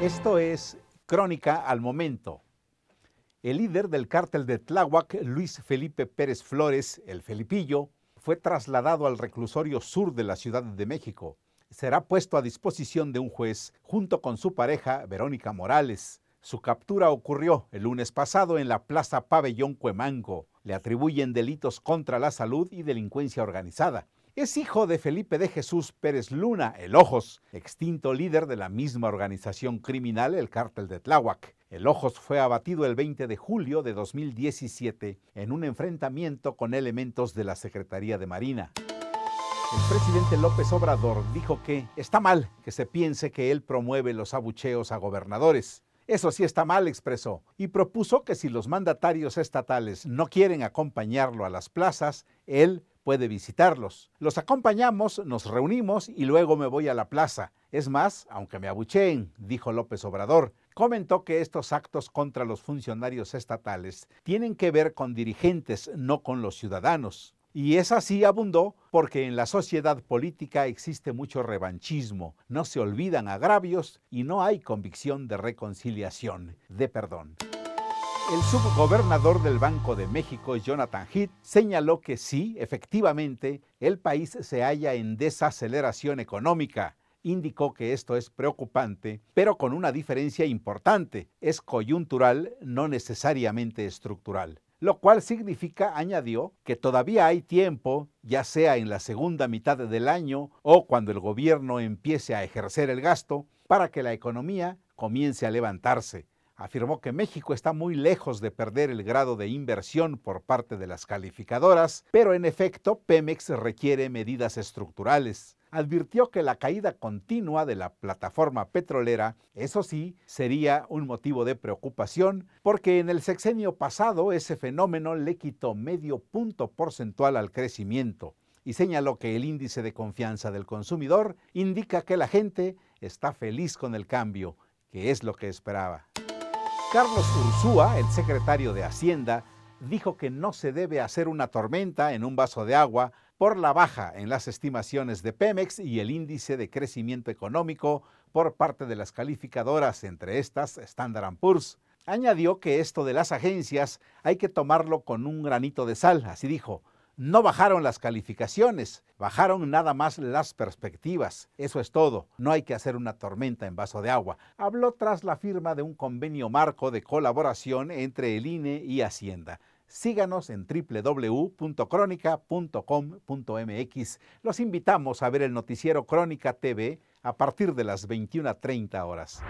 Esto es Crónica al Momento. El líder del cártel de Tláhuac, Luis Felipe Pérez Flores, el Felipillo, fue trasladado al reclusorio sur de la Ciudad de México. Será puesto a disposición de un juez junto con su pareja, Verónica Morales. Su captura ocurrió el lunes pasado en la Plaza Pabellón Cuemango. Le atribuyen delitos contra la salud y delincuencia organizada. Es hijo de Felipe de Jesús Pérez Luna, el Ojos, extinto líder de la misma organización criminal, el Cártel de Tláhuac. El Ojos fue abatido el 20 de julio de 2017 en un enfrentamiento con elementos de la Secretaría de Marina. El presidente López Obrador dijo que está mal que se piense que él promueve los abucheos a gobernadores. Eso sí está mal, expresó, y propuso que si los mandatarios estatales no quieren acompañarlo a las plazas, él puede visitarlos. Los acompañamos, nos reunimos y luego me voy a la plaza. Es más, aunque me abucheen, dijo López Obrador, comentó que estos actos contra los funcionarios estatales tienen que ver con dirigentes, no con los ciudadanos. Y es así abundó porque en la sociedad política existe mucho revanchismo, no se olvidan agravios y no hay convicción de reconciliación, de perdón. El subgobernador del Banco de México, Jonathan Heath, señaló que sí, efectivamente, el país se halla en desaceleración económica. Indicó que esto es preocupante, pero con una diferencia importante, es coyuntural, no necesariamente estructural. Lo cual significa, añadió, que todavía hay tiempo, ya sea en la segunda mitad del año o cuando el gobierno empiece a ejercer el gasto, para que la economía comience a levantarse afirmó que México está muy lejos de perder el grado de inversión por parte de las calificadoras, pero en efecto Pemex requiere medidas estructurales. Advirtió que la caída continua de la plataforma petrolera, eso sí, sería un motivo de preocupación, porque en el sexenio pasado ese fenómeno le quitó medio punto porcentual al crecimiento y señaló que el índice de confianza del consumidor indica que la gente está feliz con el cambio, que es lo que esperaba. Carlos Ursúa, el secretario de Hacienda, dijo que no se debe hacer una tormenta en un vaso de agua por la baja en las estimaciones de Pemex y el índice de crecimiento económico por parte de las calificadoras, entre estas Standard Poor's. Añadió que esto de las agencias hay que tomarlo con un granito de sal, así dijo, no bajaron las calificaciones, bajaron nada más las perspectivas. Eso es todo. No hay que hacer una tormenta en vaso de agua. Habló tras la firma de un convenio marco de colaboración entre el INE y Hacienda. Síganos en www.crónica.com.mx. Los invitamos a ver el noticiero Crónica TV a partir de las 21.30 horas.